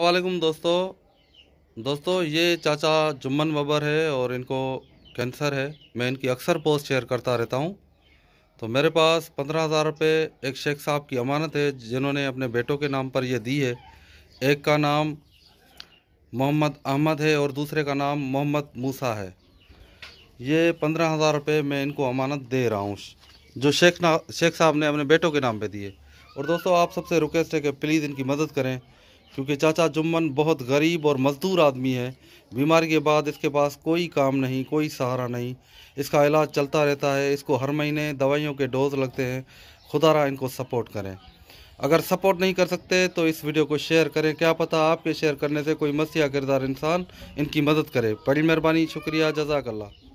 वालेकुम दोस्तों दोस्तों ये चाचा जुम्मन बबर है और इनको कैंसर है मैं इनकी अक्सर पोस्ट शेयर करता रहता हूँ तो मेरे पास पंद्रह हज़ार रुपये एक शेख साहब की अमानत है जिन्होंने अपने बेटों के नाम पर ये दी है एक का नाम मोहम्मद अहमद है और दूसरे का नाम मोहम्मद मूसा है ये पंद्रह हज़ार रुपये मैं इनको अमानत दे रहा हूँ जो शेख ना शेख साहब ने अपने बेटों के नाम पर दिए और दोस्तों आप सबसे रिक्वेस्ट है कि प्लीज़ इनकी मदद करें क्योंकि चाचा जुम्मन बहुत गरीब और मज़दूर आदमी है बीमारी के बाद इसके पास कोई काम नहीं कोई सहारा नहीं इसका इलाज चलता रहता है इसको हर महीने दवाइयों के डोज लगते हैं खुदा रहा इनको सपोर्ट करें अगर सपोर्ट नहीं कर सकते तो इस वीडियो को शेयर करें क्या पता आपके शेयर करने से कोई मसीहा किरदार इंसान इनकी मदद करे बड़ी मेहरबानी शुक्रिया जजाकल्ला